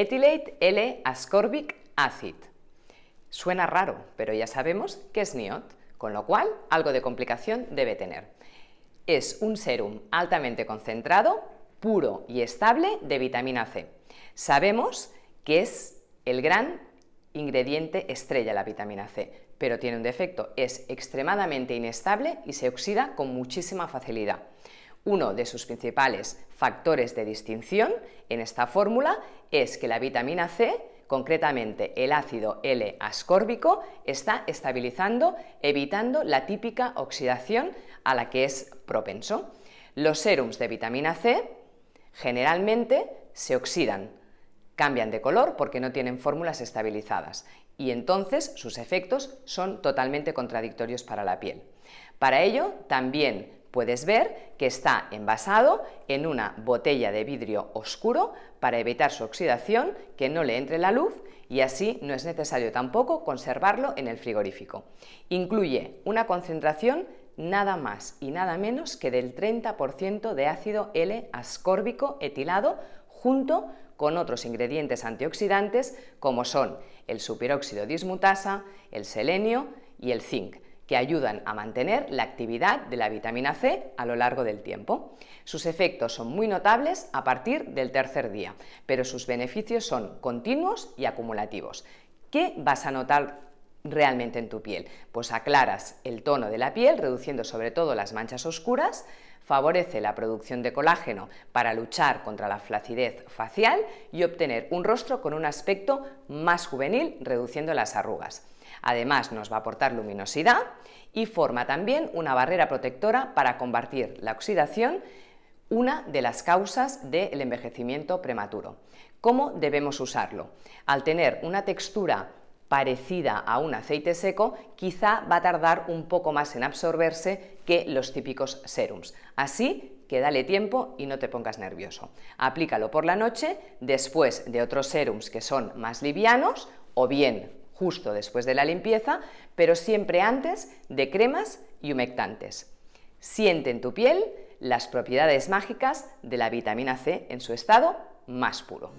Etilate L-ascorbic acid. Suena raro, pero ya sabemos que es NIOT, con lo cual algo de complicación debe tener. Es un serum altamente concentrado, puro y estable de vitamina C. Sabemos que es el gran ingrediente estrella la vitamina C, pero tiene un defecto, es extremadamente inestable y se oxida con muchísima facilidad. Uno de sus principales factores de distinción en esta fórmula es que la vitamina C, concretamente el ácido L-ascórbico, está estabilizando, evitando la típica oxidación a la que es propenso. Los sérums de vitamina C generalmente se oxidan, cambian de color porque no tienen fórmulas estabilizadas y entonces sus efectos son totalmente contradictorios para la piel. Para ello, también puedes ver que está envasado en una botella de vidrio oscuro para evitar su oxidación, que no le entre la luz y así no es necesario tampoco conservarlo en el frigorífico. Incluye una concentración nada más y nada menos que del 30% de ácido L-ascórbico etilado junto con otros ingredientes antioxidantes como son el superóxido dismutasa, el selenio y el zinc que ayudan a mantener la actividad de la vitamina C a lo largo del tiempo. Sus efectos son muy notables a partir del tercer día, pero sus beneficios son continuos y acumulativos. ¿Qué vas a notar realmente en tu piel. Pues aclaras el tono de la piel, reduciendo sobre todo las manchas oscuras, favorece la producción de colágeno para luchar contra la flacidez facial y obtener un rostro con un aspecto más juvenil, reduciendo las arrugas. Además, nos va a aportar luminosidad y forma también una barrera protectora para combatir la oxidación, una de las causas del envejecimiento prematuro. ¿Cómo debemos usarlo? Al tener una textura parecida a un aceite seco, quizá va a tardar un poco más en absorberse que los típicos serums. Así que dale tiempo y no te pongas nervioso. Aplícalo por la noche, después de otros serums que son más livianos o bien justo después de la limpieza, pero siempre antes de cremas y humectantes. Siente en tu piel las propiedades mágicas de la vitamina C en su estado más puro.